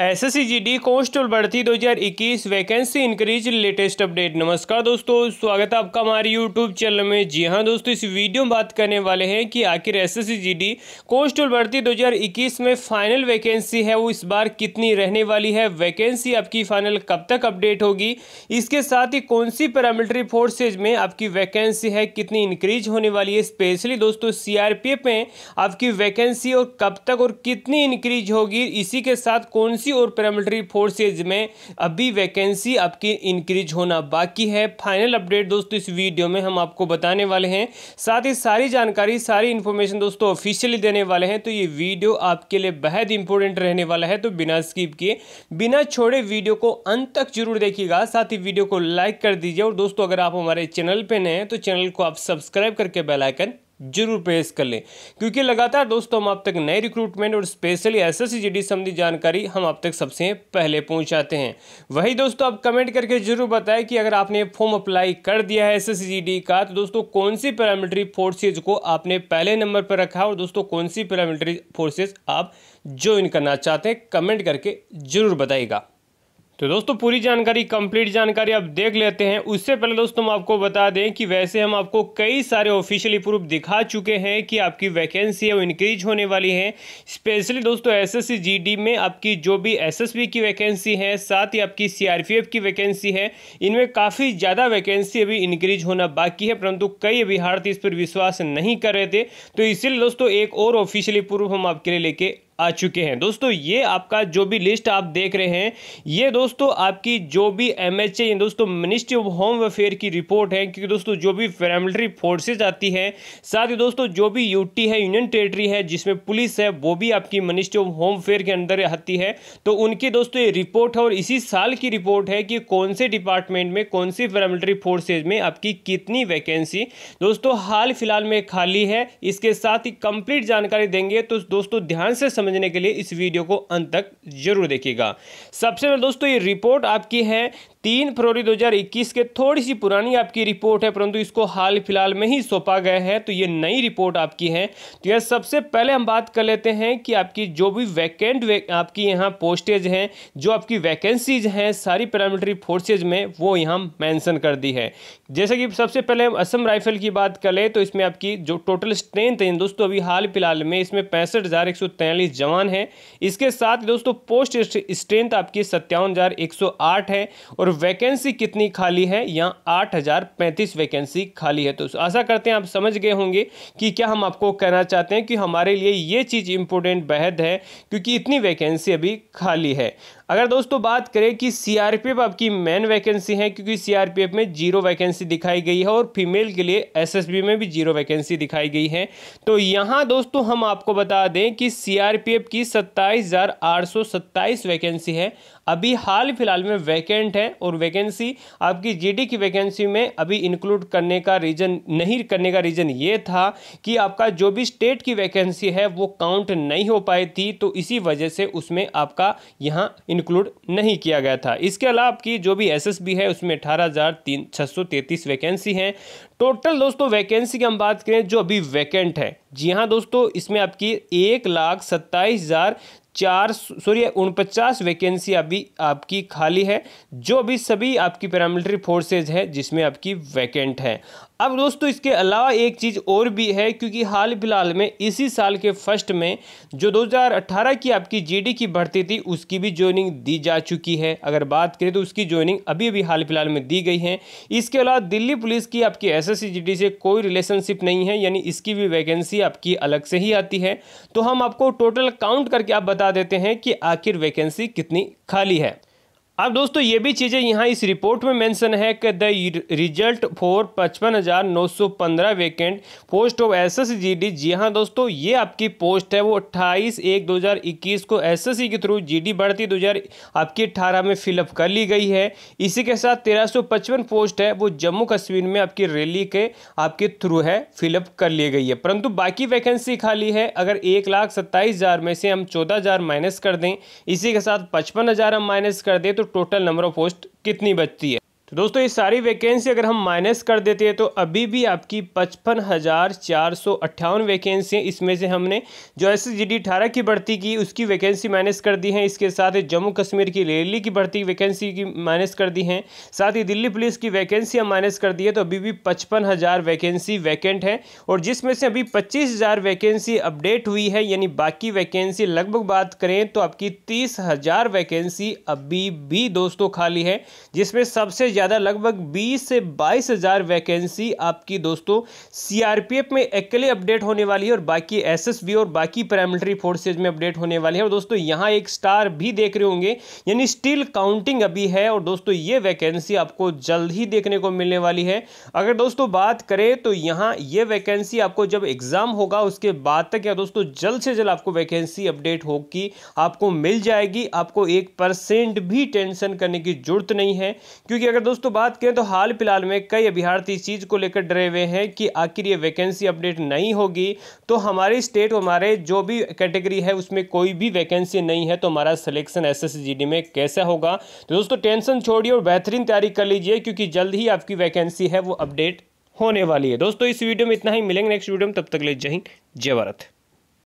S S C जी बढ़ती दो भर्ती इक्कीस वैकेंसी इंक्रीज लेटेस्ट अपडेट नमस्कार दोस्तों स्वागत है आपका हमारे यूट्यूब चैनल में जी हां दोस्तों इस वीडियो में बात करने वाले हैं कि आखिर एस एस सी जी एसएससीजीडी दो भर्ती इक्कीस में फाइनल वैकेंसी है वो इस बार कितनी रहने वाली है वैकेंसी आपकी फाइनल कब तक अपडेट होगी इसके साथ ही कौन सी पैरामिलिट्री फोर्सेज में आपकी वैकेंसी है कितनी इंक्रीज होने वाली है स्पेशली दोस्तों सी आर पी एफ में आपकी वैकेंसी और कब तक और कितनी इंक्रीज होगी इसी के साथ कौन वैकेंसी और पैरामिलिट्री फोर्सेज में अभी वैकेंसी आपकी इंक्रीज होना बाकी है फाइनल अपडेट दोस्तों इस वीडियो में हम आपको बताने वाले हैं साथ ही सारी जानकारी सारी इन्फॉर्मेशन दोस्तों ऑफिशियली देने वाले हैं तो ये वीडियो आपके लिए बेहद इंपॉर्टेंट रहने वाला है तो बिना स्कीप किए बिना छोड़े वीडियो को अंत तक जरूर देखिएगा साथ ही वीडियो को लाइक कर दीजिए और दोस्तों अगर आप हमारे चैनल पर नए हैं तो चैनल को आप सब्सक्राइब करके बेलाइकन जरूर प्रेस कर लें क्योंकि लगातार दोस्तों हम आप तक नए रिक्रूटमेंट और स्पेशली एस एस संबंधी जानकारी हम आप तक सबसे पहले पहुंचाते हैं वही दोस्तों आप कमेंट करके जरूर बताएं कि अगर आपने फॉर्म अप्लाई कर दिया है एस एस का तो दोस्तों कौन सी पैरामिलिट्री फोर्सेज को आपने पहले नंबर पर रखा और दोस्तों कौन सी पैरामिलिट्री फोर्सेज आप ज्वाइन करना चाहते हैं कमेंट करके जरूर बताइएगा तो दोस्तों पूरी जानकारी कंप्लीट जानकारी आप देख लेते हैं उससे पहले दोस्तों हम आपको बता दें कि वैसे हम आपको कई सारे ऑफिशियली प्रूफ दिखा चुके हैं कि आपकी वैकेंसी है वो इंक्रीज होने वाली है स्पेशली दोस्तों एसएससी जीडी में आपकी जो भी एसएसबी की वैकेंसी है साथ ही आपकी सीआरपीएफ की वैकेंसी है इनमें काफ़ी ज़्यादा वैकेंसी अभी इंक्रीज होना बाकी है परंतु कई अभ्यार्थी इस पर विश्वास नहीं कर रहे थे तो इसीलिए दोस्तों एक और ऑफिशियली प्रूफ हम आपके लिए लेके आ चुके हैं दोस्तों ये आपका जो भी लिस्ट आप देख रहे हैं ये दोस्तों आपकी जो भी एम एच ए दोस्तों मिनिस्ट्री ऑफ होम अफेयर की रिपोर्ट है क्योंकि दोस्तों जो भी पैरामिलिट्री फोर्सेज आती है साथ ही दोस्तों जो भी यूटी है यूनियन टेरिटरी है जिसमें पुलिस है वो भी आपकी मिनिस्ट्री ऑफ होम अफेयर के अंदर आती है तो उनकी दोस्तों ये रिपोर्ट है और इसी साल की रिपोर्ट है कि कौन से डिपार्टमेंट में कौन सी पैरामिलिट्री फोर्सेज में आपकी कितनी वैकेंसी दोस्तों हाल फिलहाल में खाली है इसके साथ ही कंप्लीट जानकारी देंगे तो दोस्तों ध्यान से समझने के लिए इस वीडियो को अंत तक जरूर देखिएगा सबसे पहले दोस्तों ये रिपोर्ट आपकी है तीन फरवरी 2021 के थोड़ी सी पुरानी आपकी रिपोर्ट है परंतु इसको हाल फिलहाल में ही सौंपा गया है तो ये नई रिपोर्ट आपकी है तो यह सबसे पहले हम बात कर लेते हैं कि आपकी जो भी वैकेंट वे, आपकी यहाँ पोस्टेज हैं जो आपकी वैकेंसीज हैं सारी पैरामिलिट्री फोर्सेज में वो यहाँ मैंसन कर दी है जैसे कि सबसे पहले हम असम राइफल की बात कर लें तो इसमें आपकी जो टोटल स्ट्रेंथ है दोस्तों अभी हाल फिलहाल में इसमें पैंसठ जवान हैं इसके साथ दोस्तों पोस्ट स्ट्रेंथ आपकी सत्तावन है और वैकेंसी कितनी खाली है यहाँ आठ हज़ार पैंतीस वैकेंसी खाली है तो आशा करते हैं आप समझ गए होंगे कि क्या हम आपको कहना चाहते हैं कि हमारे लिए ये चीज़ इम्पोर्टेंट बेहद है क्योंकि इतनी वैकेंसी अभी खाली है अगर दोस्तों बात करें कि सी आर पी एफ आपकी मेन वैकेंसी है क्योंकि सी आर पी एफ में जीरो वैकेंसी दिखाई गई है और फीमेल के लिए एस एस बी में भी जीरो वैकेंसी दिखाई गई है तो यहाँ दोस्तों हम आपको बता दें कि सी आर पी एफ की सत्ताईस हज़ार आठ सौ सत्ताईस वैकेंसी है अभी हाल फिलहाल में वैकेंट है और वैकेंसी आपकी जीडी की वैकेंसी में अभी इंक्लूड करने का रीज़न नहीं करने का रीज़न ये था कि आपका जो भी स्टेट की वैकेंसी है वो काउंट नहीं हो पाई थी तो इसी वजह से उसमें आपका यहाँ इंक्लूड नहीं किया गया था इसके अलावा आपकी जो भी एस है उसमें अठारह हज़ार तीन सौ वैकेंसी हैं टोटल दोस्तों वैकेंसी की हम बात करें जो अभी वैकेंट है जी हाँ दोस्तों इसमें आपकी एक लाख सत्ताईस हज़ार चार सॉरी उनपचास वैकेंसी अभी आपकी खाली है जो अभी सभी आपकी पैरामिलिट्री फोर्सेज है जिसमें आपकी वैकेंट है अब दोस्तों इसके अलावा एक चीज़ और भी है क्योंकि हाल फिलहाल में इसी साल के फर्स्ट में जो 2018 की आपकी जीडी की भर्ती थी उसकी भी ज्वाइनिंग दी जा चुकी है अगर बात करें तो उसकी ज्वाइनिंग अभी अभी हाल फिलहाल में दी गई है इसके अलावा दिल्ली पुलिस की आपकी एसएससी जीडी से कोई रिलेशनशिप नहीं है यानी इसकी भी वैकेंसी आपकी अलग से ही आती है तो हम आपको टोटल काउंट करके आप बता देते हैं कि आखिर वैकेंसी कितनी खाली है अब दोस्तों ये भी चीज़ें यहाँ इस रिपोर्ट में मेंशन है कि द रिजल्ट फॉर पचपन हज़ार नौ सौ पंद्रह vacant post of S S G D जी हाँ दोस्तों ये आपकी पोस्ट है वो अट्ठाईस एक दो हज़ार इक्कीस को एस एस सी के थ्रू जी डी बढ़ती दो हज़ार आपकी अट्ठारह में फिलअप कर ली गई है इसी के साथ तेरह सौ पचपन पोस्ट है वो जम्मू कश्मीर में आपकी रैली के आपके थ्रू है फिलअप कर ली गई है परंतु बाकी वैकेंसी खाली है अगर एक लाख सत्ताईस हज़ार में से हम चौदह हज़ार माइनस कर दें इसी के साथ पचपन हज़ार हम माइनस कर दें तो टोटल नंबर ऑफ पोस्ट कितनी बचती है तो दोस्तों ये सारी वैकेंसी अगर हम माइनस कर देते हैं तो अभी भी आपकी पचपन हज़ार चार सौ अट्ठावन वैकेंसी इसमें से हमने जो एस एस जी डी अठारह की भर्ती की उसकी वैकेंसी माइनस कर दी है इसके साथ ही जम्मू कश्मीर की रेली की भर्ती वैकेंसी की माइनस कर दी है साथ ही दिल्ली पुलिस की वैकेंसी हम माइनस कर दी है तो अभी भी पचपन हज़ार वैकेंसी वैकेंट है और जिसमें से अभी पच्चीस हज़ार वैकेंसी अपडेट हुई है यानी बाकी वैकेंसी लगभग बात करें तो आपकी तीस हज़ार वैकेंसी अभी भी दोस्तों खाली है जिसमें सबसे ज़्यादा ज़्यादा लगभग 20 से बाईस हज़ार वैकेंसी आपकी दोस्तों सीआरपीएफ में अकेले अपडेट होने वाली है और बाकी एसएसबी और बाकी पैरामिलिट्री फोर्सेज में अपडेट होने वाली है और दोस्तों यहाँ एक स्टार भी देख रहे होंगे यानी स्टिल काउंटिंग अभी है और दोस्तों ये वैकेंसी आपको जल्द ही देखने को मिलने वाली है अगर दोस्तों बात करें तो यहाँ ये वैकेंसी आपको जब एग्ज़ाम होगा उसके बाद तक या दोस्तों जल्द से जल्द आपको वैकेंसी अपडेट होगी आपको मिल जाएगी आपको एक परसेंट भी टेंशन करने की जरूरत नहीं है क्योंकि अगर दोस्तों बात करें तो हाल फिलहाल में कई अभ्यार्थी इस चीज़ को लेकर डरे हुए हैं कि आखिर ये वैकेंसी अपडेट नहीं होगी तो हमारे स्टेट और हमारे जो भी कैटेगरी है उसमें कोई भी वैकेंसी नहीं है तो हमारा सिलेक्शन एस में कैसा होगा तो दोस्तों टेंशन छोड़िए और बेहतरीन तैयारी कर लीजिए क्योंकि जल्द ही आपकी वैकेंसी है वो अपडेट होने वाली है दोस्तों इस वीडियो में इतना ही मिलेंगे नेक्स्ट वीडियो में तब तक ले जय हिंद जय भारत